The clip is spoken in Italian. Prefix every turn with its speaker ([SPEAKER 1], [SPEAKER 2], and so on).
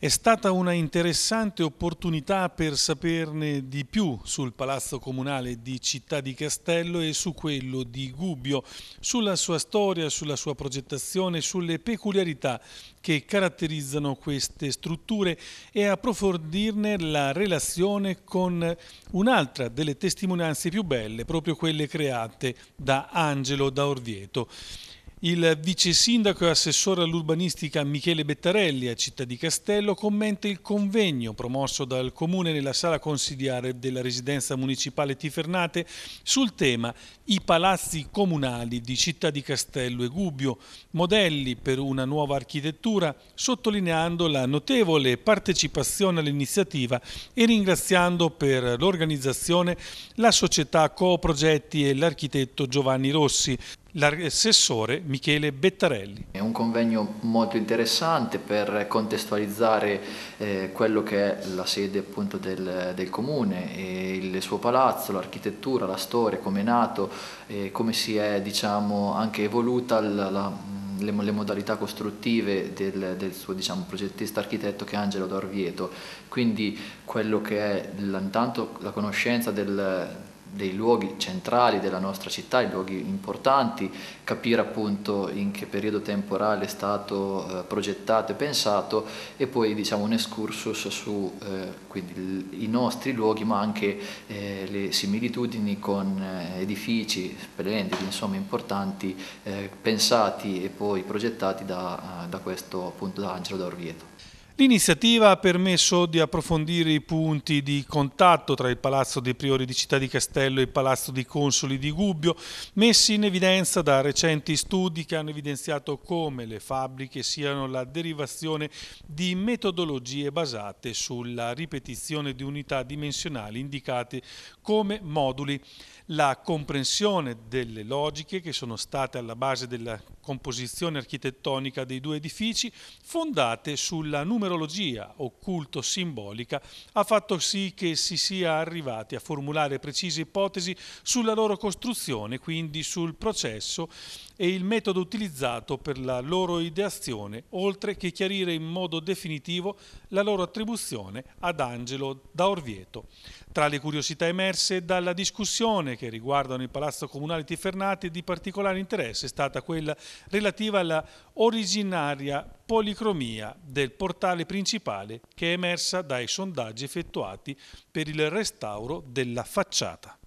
[SPEAKER 1] È stata una interessante opportunità per saperne di più sul Palazzo Comunale di Città di Castello e su quello di Gubbio, sulla sua storia, sulla sua progettazione, sulle peculiarità che caratterizzano queste strutture e approfondirne la relazione con un'altra delle testimonianze più belle, proprio quelle create da Angelo da Orvieto. Il vice sindaco e assessore all'urbanistica Michele Bettarelli a Città di Castello commenta il convegno promosso dal comune nella sala consigliare della residenza municipale Tifernate sul tema I palazzi comunali di Città di Castello e Gubbio, modelli per una nuova architettura, sottolineando la notevole partecipazione all'iniziativa e ringraziando per l'organizzazione la società Coprogetti e l'architetto Giovanni Rossi l'assessore Michele Bettarelli.
[SPEAKER 2] È un convegno molto interessante per contestualizzare eh, quello che è la sede appunto del, del comune, il suo palazzo, l'architettura, la storia, come è nato, eh, come si è diciamo, anche evoluta la, la, le, le, modalità costruttive del, del suo diciamo, progettista architetto che è Angelo D'Orvieto. Quindi quello che è intanto la conoscenza del dei luoghi centrali della nostra città, i luoghi importanti, capire appunto in che periodo temporale è stato eh, progettato e pensato e poi diciamo un excursus su eh, i nostri luoghi ma anche eh, le similitudini con eh, edifici splendidi, insomma importanti, eh, pensati e poi progettati da, da questo appunto da Angelo da Orvieto.
[SPEAKER 1] L'iniziativa ha permesso di approfondire i punti di contatto tra il Palazzo dei Priori di Città di Castello e il Palazzo dei Consoli di Gubbio, messi in evidenza da recenti studi che hanno evidenziato come le fabbriche siano la derivazione di metodologie basate sulla ripetizione di unità dimensionali indicate come moduli. La comprensione delle logiche che sono state alla base della composizione architettonica dei due edifici, fondate sulla numerologia occulto simbolica, ha fatto sì che si sia arrivati a formulare precise ipotesi sulla loro costruzione, quindi sul processo e il metodo utilizzato per la loro ideazione, oltre che chiarire in modo definitivo la loro attribuzione ad Angelo da Orvieto. Tra le curiosità emerse dalla discussione che riguardano il Palazzo Comunale Tifernati di particolare interesse è stata quella relativa alla originaria policromia del portale principale che è emersa dai sondaggi effettuati per il restauro della facciata.